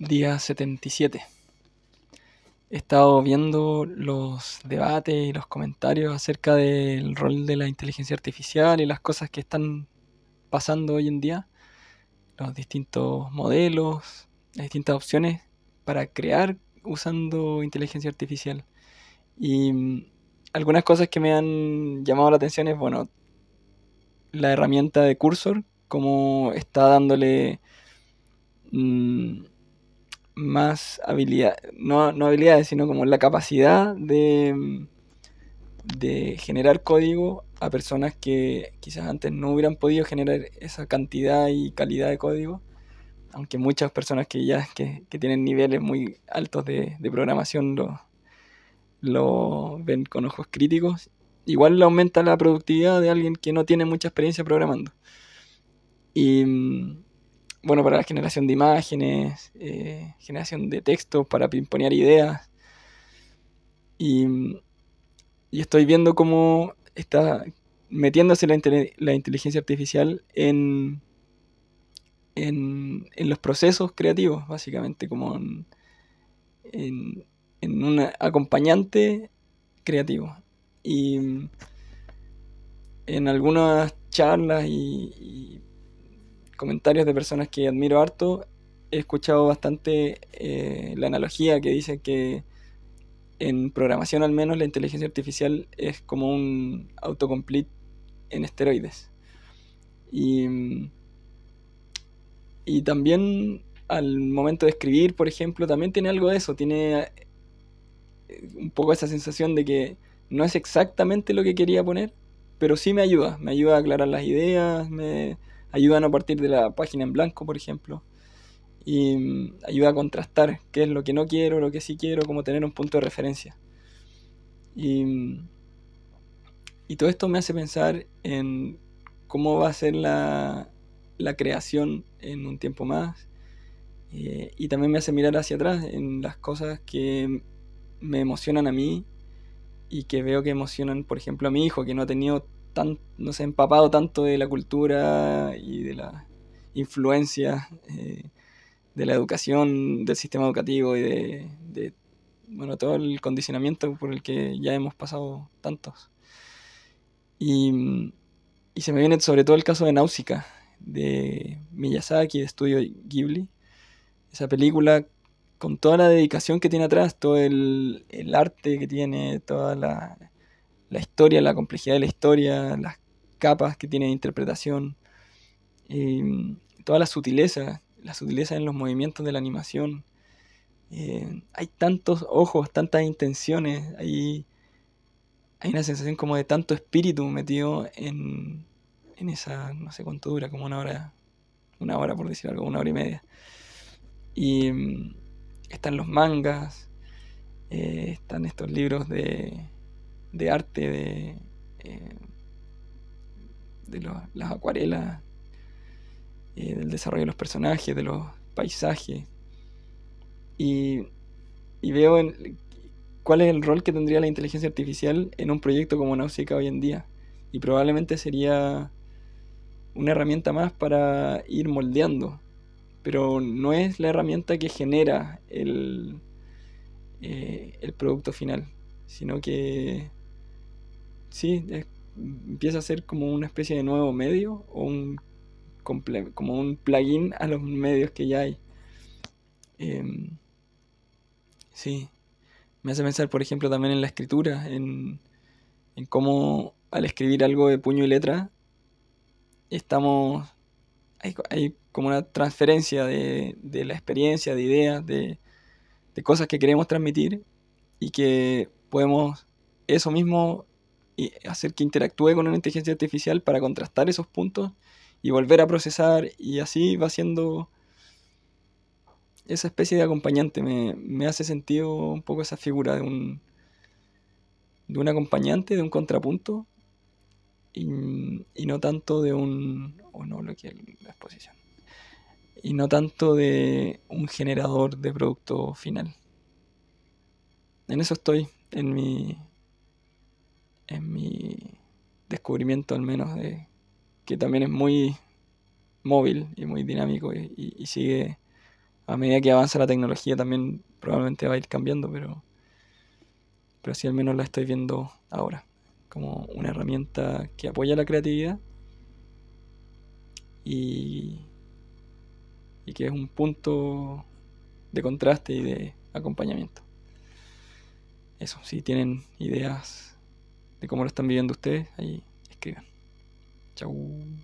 día 77. He estado viendo los debates y los comentarios acerca del rol de la inteligencia artificial y las cosas que están pasando hoy en día, los distintos modelos, las distintas opciones para crear usando inteligencia artificial. Y mm, algunas cosas que me han llamado la atención es, bueno, la herramienta de cursor, como está dándole... Mm, más habilidad, no, no habilidades, sino como la capacidad de, de generar código a personas que quizás antes no hubieran podido generar esa cantidad y calidad de código, aunque muchas personas que ya que, que tienen niveles muy altos de, de programación lo, lo, ven con ojos críticos, igual le aumenta la productividad de alguien que no tiene mucha experiencia programando. Y mm, bueno, para la generación de imágenes, eh, generación de textos, para pimponear ideas. Y, estoy viendo cómo está metiéndose la, inteligencia artificial en, en, los procesos creativos, básicamente, como en, en, un acompañante creativo. Y en algunas charlas y comentarios de personas que admiro harto, he escuchado bastante eh, la analogía que dice que en programación al menos la inteligencia artificial es como un autocomplete en esteroides. Y, y también al momento de escribir, por ejemplo, también tiene algo de eso, tiene eh, un poco esa sensación de que no es exactamente lo que quería poner, pero sí me ayuda, me ayuda a aclarar las ideas, me, ayudan a partir de la página en blanco, por ejemplo. Y mm, ayuda a contrastar qué es lo que no quiero, lo que sí quiero, como tener un punto de referencia. Y, todo esto me hace pensar en cómo va a ser la, la creación en un tiempo más. Eh, y también me hace mirar hacia atrás en las cosas que me emocionan a mí y que veo que emocionan, por ejemplo, a mi hijo, que no ha tenido tan, no empapado tanto de la cultura y de la influencia eh, de la educación, del sistema educativo y de, bueno, todo el condicionamiento por el que ya hemos pasado tantos. Y, se me viene sobre todo el caso de Náusica, de Miyazaki, de Estudio Ghibli. Esa película con toda la dedicación que tiene atrás, todo el arte que tiene, toda la, la historia, la complejidad de la historia, las capas que tiene de interpretación, em, toda la sutileza, la sutileza en los movimientos de la animación. Em, hay tantos ojos, tantas intenciones, hay, hay una sensación como de tanto espíritu metido en, en esa, no sé cuánto dura, como una hora, una hora por decir algo, una hora y media. Y em, están los mangas, eh, están estos libros de de arte, de, eh, de las acuarelas, eh, del desarrollo de los personajes, de los paisajes. Y, veo cuál es el rol que tendría la inteligencia artificial en un proyecto como Nausicaa hoy en día. Y probablemente sería una herramienta más para ir moldeando, pero no es la herramienta que genera el, eh, el producto final, sino que sí, empieza a ser como una especie de nuevo medio o un como un plugin a los medios que ya hay. Em, sí, me hace pensar, por ejemplo, también en la escritura, en, en cómo al escribir algo de puño y letra, estamos, hay, hay como una transferencia de, de, la experiencia, de ideas, de, de cosas que queremos transmitir y que podemos eso mismo hacer que interactúe con una inteligencia artificial para contrastar esos puntos y volver a procesar y así va siendo esa especie de acompañante. Me, hace sentido un poco esa figura de un, de un acompañante, de un contrapunto y, no tanto de un... o oh no que la exposición. Y no tanto de un generador de producto final. En eso estoy, en mi es mi descubrimiento al menos de que también es muy móvil y muy dinámico y, sigue a medida que avanza la tecnología también probablemente va a ir cambiando, pero pero sí al menos la estoy viendo ahora como una herramienta que apoya la creatividad y, y que es un punto de contraste y de acompañamiento. Eso, si tienen ideas de cómo lo están viviendo ustedes, ahí escriban. Chau.